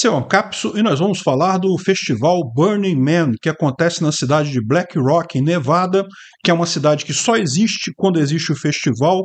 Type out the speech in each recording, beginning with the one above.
Seu Ancapso e nós vamos falar do festival Burning Man, que acontece na cidade de Black Rock, em Nevada, que é uma cidade que só existe quando existe o festival.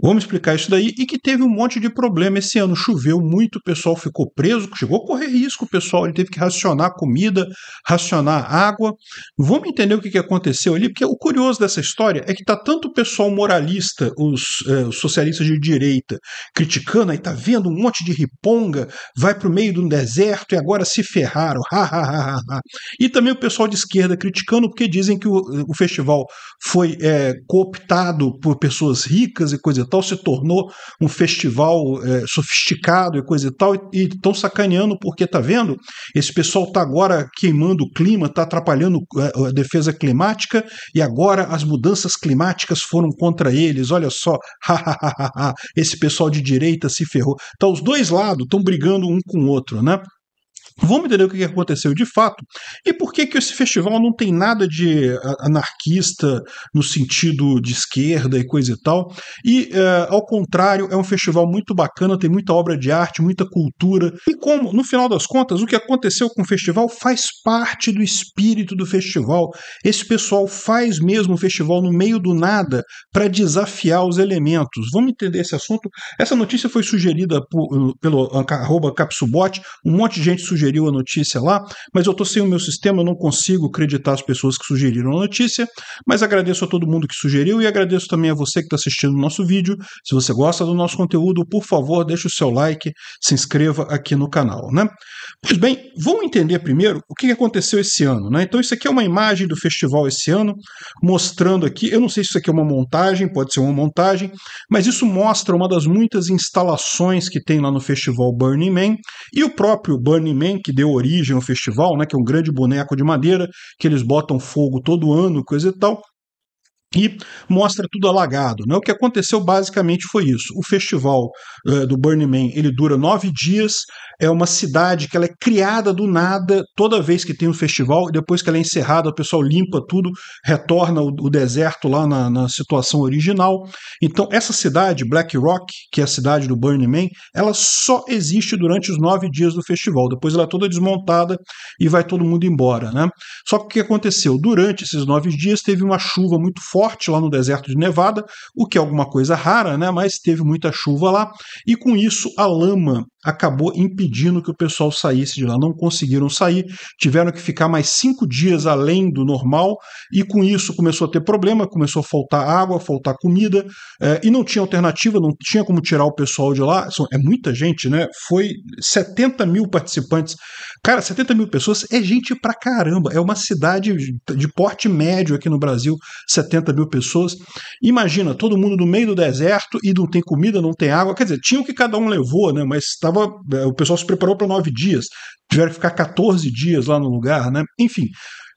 Vamos explicar isso daí e que teve um monte de problema esse ano. Choveu muito, o pessoal ficou preso, chegou a correr risco, o pessoal ele teve que racionar comida, racionar água. Vamos entender o que, que aconteceu ali, porque o curioso dessa história é que tá tanto o pessoal moralista, os, eh, socialistas de direita, criticando, aí tá vendo um monte de riponga, vai para o meio de um deserto e agora se ferraram, ha, ha, ha, ha. E também o pessoal de esquerda criticando porque dizem que o, o festival foi eh, cooptado por pessoas ricas e coisa tal, se tornou um festival é, sofisticado e coisa e tal, e estão sacaneando porque, tá vendo? Esse pessoal tá agora queimando o clima, tá atrapalhando é, a, defesa climática, e agora as mudanças climáticas foram contra eles, olha só, esse pessoal de direita se ferrou. Tá, os dois lados estão brigando um com o outro, né? Vamos entender o que aconteceu de fato e por que, que esse festival não tem nada de anarquista no sentido de esquerda e coisa e tal. E, é, ao contrário, é um festival muito bacana, tem muita obra de arte, muita cultura. E como, no final das contas, o que aconteceu com o festival faz parte do espírito do festival. Esse pessoal faz mesmo o festival no meio do nada para desafiar os elementos. Vamos entender esse assunto? Essa notícia foi sugerida por, pelo arroba Capsubot, um monte de gente sugeriu sugeriu a notícia lá, mas eu estou sem o meu sistema, eu não consigo acreditar as pessoas que sugeriram a notícia, mas agradeço a todo mundo que sugeriu e agradeço também a você que está assistindo o nosso vídeo. Se você gosta do nosso conteúdo, por favor, deixe o seu like, se inscreva aqui no canal. Né? Pois bem, vamos entender primeiro o que aconteceu esse ano. Né? Então, isso aqui é uma imagem do festival esse ano, mostrando aqui, eu não sei se isso aqui é uma montagem, pode ser uma montagem, mas isso mostra uma das muitas instalações que tem lá no festival Burning Man, e o próprio Burning Man que deu origem ao festival, né, que é um grande boneco de madeira, que eles botam fogo todo ano, coisa e tal. E mostra tudo alagado. Né? O que aconteceu basicamente foi isso. O festival uh, do Burning Man ele dura nove dias, é uma cidade que ela é criada do nada toda vez que tem um festival, e depois que ela é encerrada, o pessoal limpa tudo, retorna o, o deserto lá na, na, situação original. Então, essa cidade, Black Rock, que é a cidade do Burning Man, ela só existe durante os nove dias do festival. Depois ela é toda desmontada e vai todo mundo embora. Né? Só que o que aconteceu? Durante esses nove dias teve uma chuva muito forte lá no deserto de Nevada, o que é alguma coisa rara, né? mas teve muita chuva lá, e com isso a lama acabou impedindo que o pessoal saísse de lá. Não conseguiram sair, tiveram que ficar mais cinco dias além do normal, e com isso começou a ter problema, começou a faltar água, faltar comida, eh, e não tinha alternativa, não tinha como tirar o pessoal de lá. é muita gente, né? Foi 70 mil participantes. Cara, 70 mil pessoas é gente pra caramba. É uma cidade de porte médio aqui no Brasil, 70 mil pessoas. Imagina, todo mundo no meio do deserto e não tem comida, não tem água. Quer dizer, tinha o que cada um levou, né? Mas tá eh, o pessoal se preparou para nove dias, tiveram que ficar 14 dias lá no lugar, né? Enfim,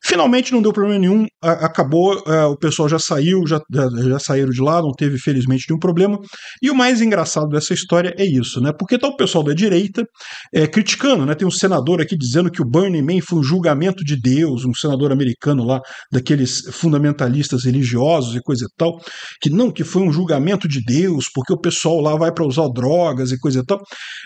Finalmente não deu problema nenhum, acabou, é, o pessoal já saiu, já, já saíram de lá, não teve felizmente nenhum problema. E o mais engraçado dessa história é isso, né? Porque tá o pessoal da direita é, criticando, né? Tem um senador aqui dizendo que o Bernie Man foi um julgamento de Deus, um senador americano lá, daqueles fundamentalistas religiosos e coisa e tal, que não, que foi um julgamento de Deus, porque o pessoal lá vai para usar drogas e coisa e tal.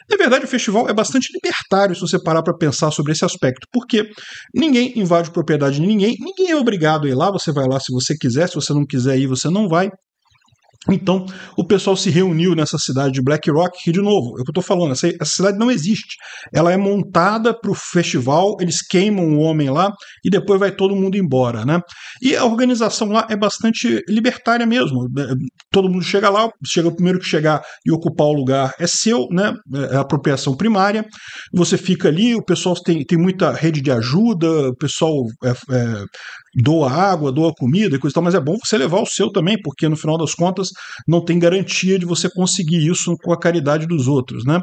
Na verdade, o festival é bastante libertário se você parar para pensar sobre esse aspecto, porque ninguém invade propriedade propriedade de ninguém, ninguém é obrigado a ir lá, você vai lá se você quiser, se você não quiser ir, você não vai. Então, o pessoal se reuniu nessa cidade de Black Rock, que, de novo, é o que eu estou falando, essa, essa, cidade não existe. Ela é montada para o festival, eles queimam o homem lá e depois vai todo mundo embora. Né? E a organização lá é bastante libertária mesmo. É, é, todo mundo chega lá, chega o primeiro que chegar e ocupar o lugar é seu, né? É, é apropriação primária. Você fica ali, o pessoal tem, tem muita rede de ajuda, o pessoal é, é, doa água, doa comida e coisa e tal, mas é bom você levar o seu também, porque no final das contas não tem garantia de você conseguir isso com a caridade dos outros, né?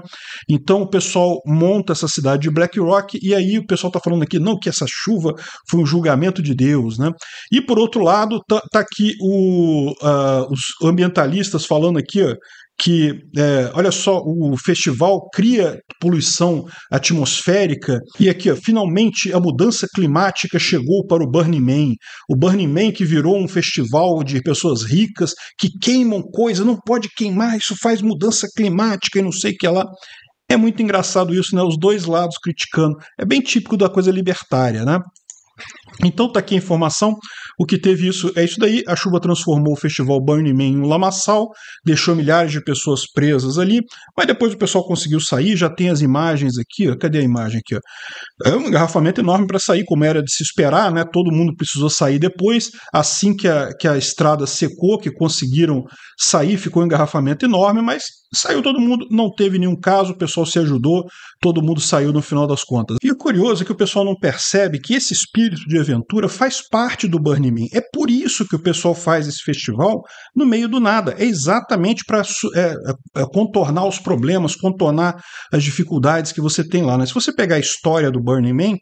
Então o pessoal monta essa cidade de Black Rock e aí o pessoal está falando aqui, não, que essa chuva foi um julgamento de Deus, né? E por outro lado, tá, tá aqui o, uh, os ambientalistas falando aqui, ó, que, é, olha só, o festival cria poluição atmosférica. E aqui, ó, finalmente, a mudança climática chegou para o Burning Man. O Burning Man que virou um festival de pessoas ricas que queimam coisa, não pode queimar, isso faz mudança climática e não sei o que lá. É muito engraçado isso, né? Os dois lados criticando. É bem típico da coisa libertária, né? Então tá aqui a informação. O que teve isso é isso daí. A chuva transformou o festival Burning Man em um lamaçal, deixou milhares de pessoas presas ali, mas depois o pessoal conseguiu sair. Já tem as imagens aqui, ó. cadê a imagem aqui? Ó? É um engarrafamento enorme para sair, como era de se esperar, né? Todo mundo precisou sair depois. Assim que a, que a estrada secou, que conseguiram sair, ficou um engarrafamento enorme, mas saiu todo mundo, não teve nenhum caso, o pessoal se ajudou, todo mundo saiu no final das contas. E curioso é que o pessoal não percebe que esse espírito de aventura faz parte do Burning Man. É por isso que o pessoal faz esse festival no meio do nada. É exatamente para é, é, é, contornar os problemas, contornar as dificuldades que você tem lá. Né? Se você pegar a história do Burning Man,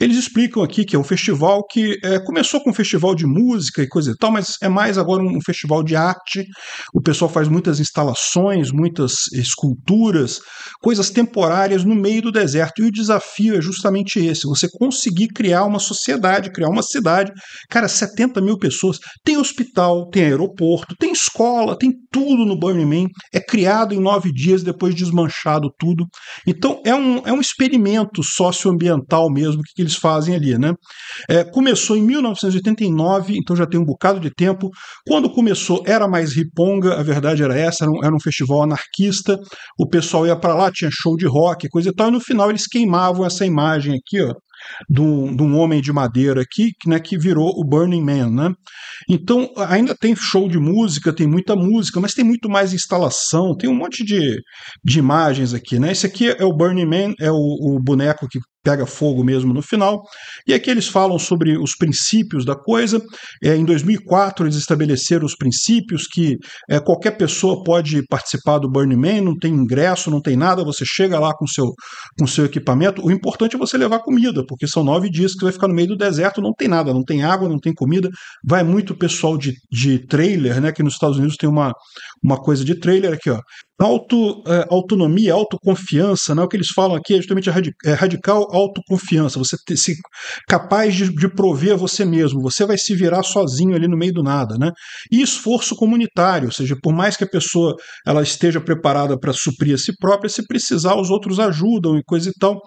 eles explicam aqui que é um festival que é, começou com um festival de música e coisa e tal, mas é mais agora um festival de arte. O pessoal faz muitas instalações, muitas esculturas, coisas temporárias no meio do deserto. E o desafio é justamente exatamente esse: você conseguir criar uma sociedade, criar uma cidade. Cara, 70 mil pessoas. Tem hospital, tem aeroporto, tem escola, tem tudo no Burning Man. É criado em nove dias, depois desmanchado tudo. Então é um, é um experimento socioambiental mesmo que, que eles fazem ali. Né? É, começou em 1989, então já tem um bocado de tempo. Quando começou, era mais riponga, a verdade era essa, era um, era um festival anarquista. O pessoal ia para lá, tinha show de rock, coisa e tal, e no final eles queimavam essa imagem imagem aqui, ó, de um, de um, homem de madeira aqui, né, que virou o Burning Man, né? Então, ainda tem show de música, tem muita música, mas tem muito mais instalação, tem um monte de, de imagens aqui, né? Esse aqui é o Burning Man, é o, o boneco que pega fogo mesmo no final. E aqui eles falam sobre os princípios da coisa. É, em 2004 eles estabeleceram os princípios que é, qualquer pessoa pode participar do Burning Man, não tem ingresso, não tem nada, você chega lá com seu, com seu equipamento. O importante é você levar comida, porque são nove dias que você vai ficar no meio do deserto, não tem nada, não tem água, não tem comida. Vai muito pessoal de, de trailer, né? Que nos Estados Unidos tem uma, uma coisa de trailer aqui, ó. Auto, eh, autonomia, autoconfiança, né? o que eles falam aqui é justamente é radical autoconfiança, você ter, se capaz de, de prover a você mesmo, você vai se virar sozinho ali no meio do nada, né? E esforço comunitário, ou seja, por mais que a pessoa ela esteja preparada para suprir a si própria, se precisar, os outros ajudam e coisa e tal.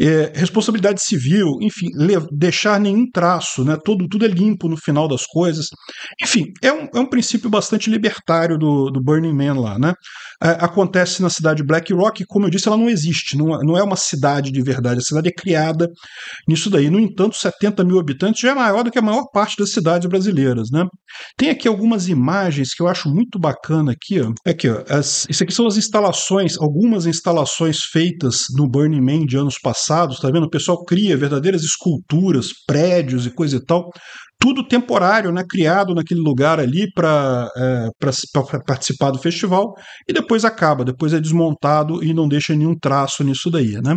É, responsabilidade civil, enfim, deixar nenhum traço, né? Todo, tudo é limpo no final das coisas. Enfim, é um, é um princípio bastante libertário do, do Burning Man lá, né? É, acontece na cidade de Black Rock, como eu disse, ela não existe, não, é, não é uma cidade de verdade, é a cidade cidade é criada nisso daí. No entanto, 70 mil habitantes já é maior do que a maior parte das cidades brasileiras. Né? Tem aqui algumas imagens que eu acho muito bacana aqui. Ó. Aqui, ó, as, isso aqui são as instalações, algumas instalações feitas no Burning Man de anos passados, tá vendo? O pessoal cria verdadeiras esculturas, prédios e coisa e tal, tudo temporário, né, criado naquele lugar ali para é, participar do festival, e depois acaba, depois é desmontado e não deixa nenhum traço nisso daí. Né?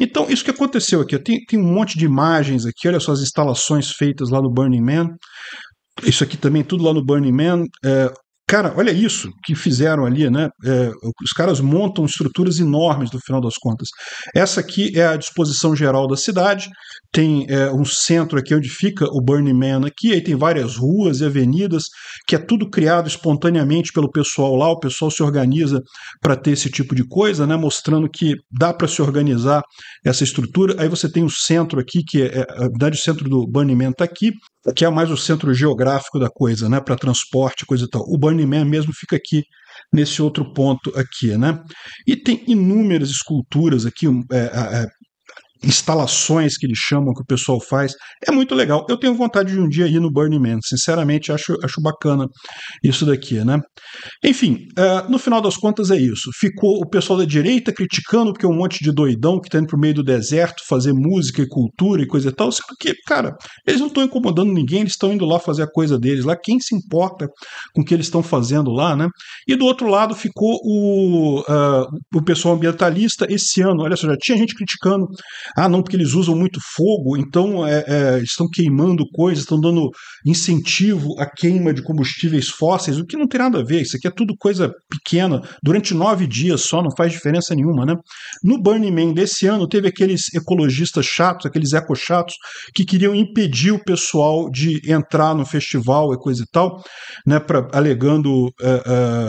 Então, isso que aconteceu aqui, tem, tem um monte de imagens aqui, olha só as instalações feitas lá no Burning Man, isso aqui também tudo lá no Burning Man, é, Cara, olha isso que fizeram ali, né? É, os caras montam estruturas enormes no final das contas. Essa aqui é a disposição geral da cidade. Tem é, um centro aqui onde fica o Burning Man aqui, aí tem várias ruas e avenidas, que é tudo criado espontaneamente pelo pessoal lá, o pessoal se organiza para ter esse tipo de coisa, né? Mostrando que dá para se organizar essa estrutura. Aí você tem o centro aqui, que é, é a verdade, o centro do Burning Man está aqui que é mais o centro geográfico da coisa, né, para transporte, coisa e tal. O Burning Man mesmo fica aqui nesse outro ponto aqui, né? E tem inúmeras esculturas aqui, é, é, é instalações que eles chamam, que o pessoal faz. É muito legal. Eu tenho vontade de um dia ir no Burning Man. Sinceramente, acho, acho bacana isso daqui, né? Enfim, uh, no final das contas é isso. Ficou o pessoal da direita criticando porque é um monte de doidão que tá indo pro meio do deserto fazer música e cultura e coisa e tal. Sendo que, cara, eles não estão incomodando ninguém, eles estão indo lá fazer a coisa deles lá. Quem se importa com o que eles estão fazendo lá, né? E do outro lado ficou o, uh, o pessoal ambientalista esse ano. Olha só, já tinha gente criticando ah, não, porque eles usam muito fogo, então é, é, estão queimando coisas, estão dando incentivo à queima de combustíveis fósseis, o que não tem nada a ver, isso aqui é tudo coisa pequena, durante nove dias só, não faz diferença nenhuma, né? No Burning Man desse ano, teve aqueles ecologistas chatos, aqueles eco-chatos, que queriam impedir o pessoal de entrar no festival e coisa e tal, né, pra, alegando. Uh,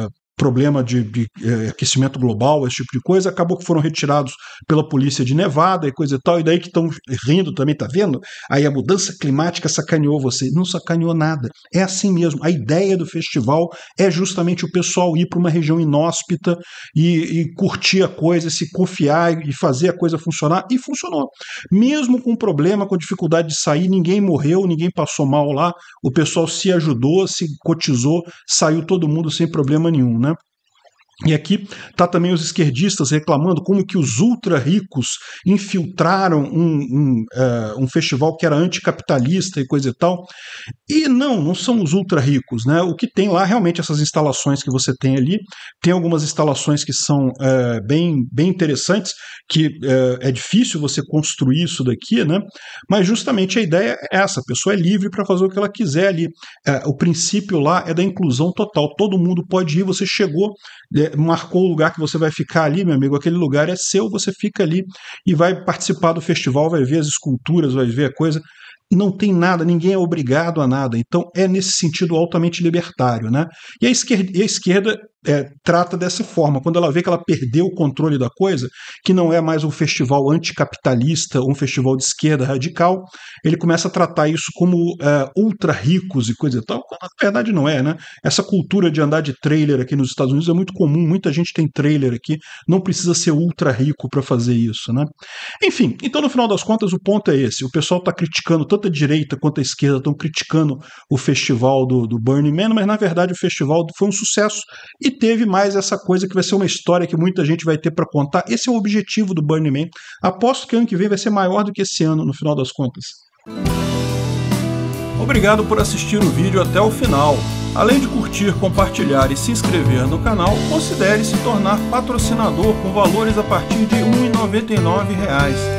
uh, problema de, de eh, aquecimento global, esse tipo de coisa, acabou que foram retirados pela polícia de Nevada e coisa e tal, e daí que estão rindo também, tá vendo? Aí a mudança climática sacaneou você. Não sacaneou nada. É assim mesmo. A ideia do festival é justamente o pessoal ir para uma região inóspita e, e, curtir a coisa, se confiar e fazer a coisa funcionar, e funcionou. Mesmo com problema, com dificuldade de sair, ninguém morreu, ninguém passou mal lá, o pessoal se ajudou, se cotizou, saiu todo mundo sem problema nenhum, né? E aqui está também os esquerdistas reclamando como que os ultra-ricos infiltraram um, um, uh, um, festival que era anticapitalista e coisa e tal. E não, não são os ultra-ricos. Né? O que tem lá, realmente, essas instalações que você tem ali, tem algumas instalações que são uh, bem, bem interessantes, que uh, é difícil você construir isso daqui, né? mas justamente a ideia é essa, a pessoa é livre para fazer o que ela quiser ali. o princípio lá é da inclusão total, todo mundo pode ir, você chegou marcou o lugar que você vai ficar ali, meu amigo, aquele lugar é seu, você fica ali e vai participar do festival, vai ver as esculturas, vai ver a coisa. E não tem nada, ninguém é obrigado a nada. Então é nesse sentido altamente libertário. Né? E a esquerda, e a esquerda é, trata dessa forma. Quando ela vê que ela perdeu o controle da coisa, que não é mais um festival anticapitalista, um festival de esquerda radical, ele começa a tratar isso como é, ultra ricos e coisa e tal, quando na verdade não é, né? Essa cultura de andar de trailer aqui nos Estados Unidos é muito comum, muita gente tem trailer aqui, não precisa ser ultra rico para fazer isso, né? Enfim, então no final das contas o ponto é esse: o pessoal está criticando, tanto a direita quanto a esquerda estão criticando o festival do, do Burning Man, mas na verdade o festival foi um sucesso. E e teve mais essa coisa que vai ser uma história que muita gente vai ter para contar. Esse é o objetivo do Burning Man. Aposto que ano que vem vai ser maior do que esse ano, no final das contas. Obrigado por assistir o vídeo até o final. Além de curtir, compartilhar e se inscrever no canal, considere se tornar patrocinador com valores a partir de R$ 1,99